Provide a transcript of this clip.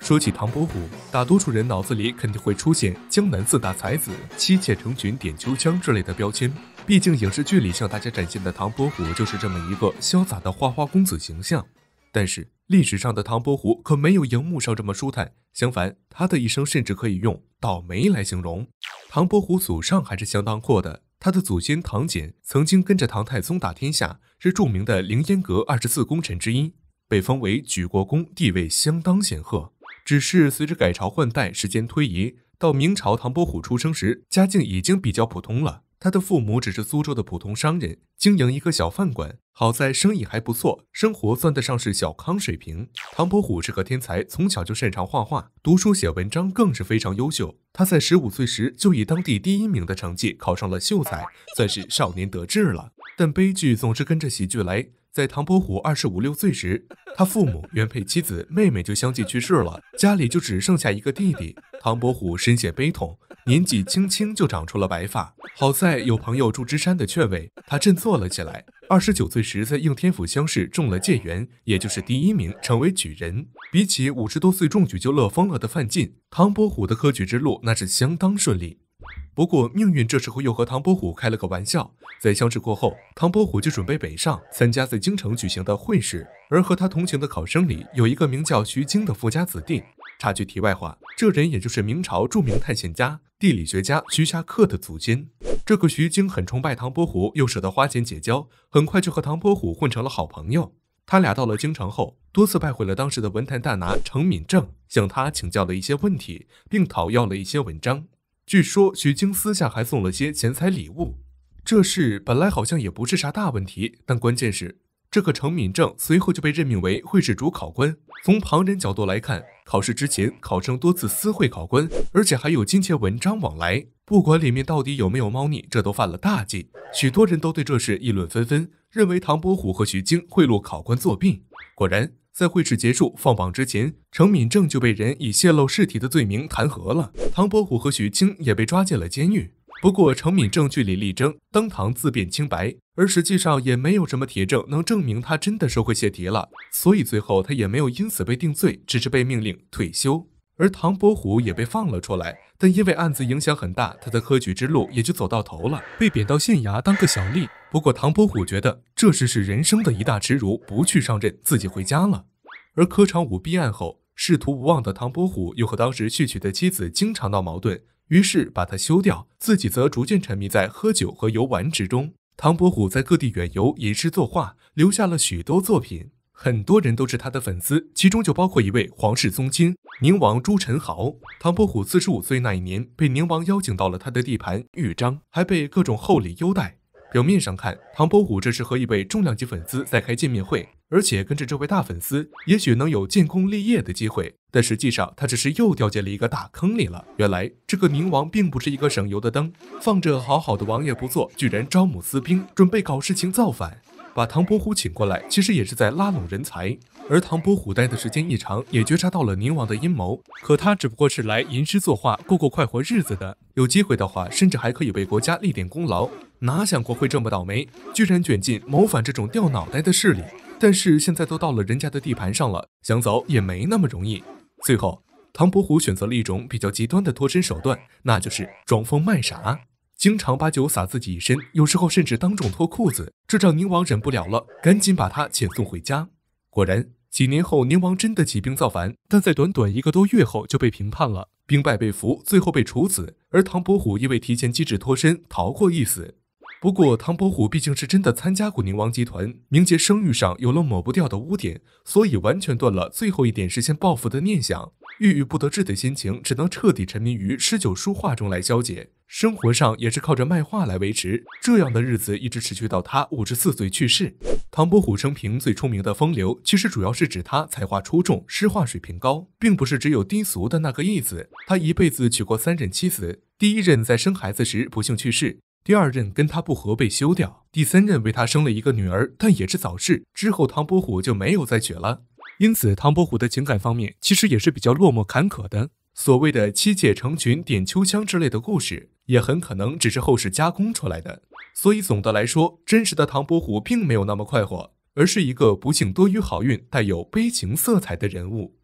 说起唐伯虎，大多数人脑子里肯定会出现“江南四大才子、妻妾成群、点秋香”之类的标签。毕竟影视剧里向大家展现的唐伯虎就是这么一个潇洒的花花公子形象。但是历史上的唐伯虎可没有荧幕上这么舒坦，相反，他的一生甚至可以用倒霉来形容。唐伯虎祖上还是相当阔的，他的祖先唐俭曾经跟着唐太宗打天下，是著名的凌烟阁二十四功臣之一，被封为举国公，地位相当显赫。只是随着改朝换代，时间推移，到明朝唐伯虎出生时，家境已经比较普通了。他的父母只是苏州的普通商人，经营一个小饭馆，好在生意还不错，生活算得上是小康水平。唐伯虎是个天才，从小就擅长画画，读书写文章更是非常优秀。他在十五岁时就以当地第一名的成绩考上了秀才，算是少年得志了。但悲剧总是跟着喜剧来。在唐伯虎二十五六岁时，他父母、原配妻子、妹妹就相继去世了，家里就只剩下一个弟弟。唐伯虎深陷悲痛，年纪轻轻就长出了白发。好在有朋友祝枝山的劝慰，他振作了起来。二十九岁时，在应天府乡试中了解元，也就是第一名，成为举人。比起五十多岁中举就乐疯了的范进，唐伯虎的科举之路那是相当顺利。不过，命运这时候又和唐伯虎开了个玩笑。在相试过后，唐伯虎就准备北上参加在京城举行的会试。而和他同行的考生里，有一个名叫徐经的富家子弟。插句题外话，这人也就是明朝著名探险家、地理学家徐霞客的祖先。这个徐经很崇拜唐伯虎，又舍得花钱结交，很快就和唐伯虎混成了好朋友。他俩到了京城后，多次拜会了当时的文坛大拿程敏政，向他请教了一些问题，并讨要了一些文章。据说徐晶私下还送了些钱财礼物，这事本来好像也不是啥大问题，但关键是这个程敏正随后就被任命为会试主考官。从旁人角度来看，考试之前考生多次私会考官，而且还有金钱文章往来，不管里面到底有没有猫腻，这都犯了大忌。许多人都对这事议论纷纷，认为唐伯虎和徐晶贿赂考官作弊。果然。在会试结束放榜之前，程敏政就被人以泄露试题的罪名弹劾了。唐伯虎和徐清也被抓进了监狱。不过，程敏政据理力争，当堂自辩清白，而实际上也没有什么铁证能证明他真的收贿泄题了，所以最后他也没有因此被定罪，只是被命令退休。而唐伯虎也被放了出来，但因为案子影响很大，他的科举之路也就走到头了，被贬到县衙当个小吏。不过唐伯虎觉得这事是人生的一大耻辱，不去上任，自己回家了。而科场舞弊案后，仕途无望的唐伯虎又和当时续娶的妻子经常闹矛盾，于是把他休掉，自己则逐渐沉迷在喝酒和游玩之中。唐伯虎在各地远游，吟诗作画，留下了许多作品。很多人都是他的粉丝，其中就包括一位皇室宗亲宁王朱宸濠。唐伯虎四十五岁那一年，被宁王邀请到了他的地盘豫章，还被各种厚礼优待。表面上看，唐伯虎这是和一位重量级粉丝在开见面会，而且跟着这位大粉丝，也许能有建功立业的机会。但实际上，他只是又掉进了一个大坑里了。原来，这个宁王并不是一个省油的灯，放着好好的王爷不做，居然招募私兵，准备搞事情造反。把唐伯虎请过来，其实也是在拉拢人才。而唐伯虎待的时间一长，也觉察到了宁王的阴谋。可他只不过是来吟诗作画、过过快活日子的，有机会的话，甚至还可以为国家立点功劳。哪想过会这么倒霉，居然卷进谋反这种掉脑袋的势力？但是现在都到了人家的地盘上了，想走也没那么容易。最后，唐伯虎选择了一种比较极端的脱身手段，那就是装疯卖傻。经常把酒洒自己一身，有时候甚至当众脱裤子，这让宁王忍不了了，赶紧把他遣送回家。果然，几年后宁王真的起兵造反，但在短短一个多月后就被平叛了，兵败被俘，最后被处死。而唐伯虎因为提前机智脱身，逃过一死。不过，唐伯虎毕竟是真的参加过宁王集团，名节声誉上有了抹不掉的污点，所以完全断了最后一点实现报复的念想。郁郁不得志的心情，只能彻底沉迷于诗酒书画中来消解。生活上也是靠着卖画来维持，这样的日子一直持续到他五十四岁去世。唐伯虎生平最出名的风流，其实主要是指他才华出众，诗画水平高，并不是只有低俗的那个意思。他一辈子娶过三任妻子，第一任在生孩子时不幸去世，第二任跟他不和被休掉，第三任为他生了一个女儿，但也是早逝。之后唐伯虎就没有再娶了。因此，唐伯虎的情感方面其实也是比较落寞坎坷的。所谓的“七妾成群点秋香”之类的故事，也很可能只是后世加工出来的。所以，总的来说，真实的唐伯虎并没有那么快活，而是一个不幸多于好运、带有悲情色彩的人物。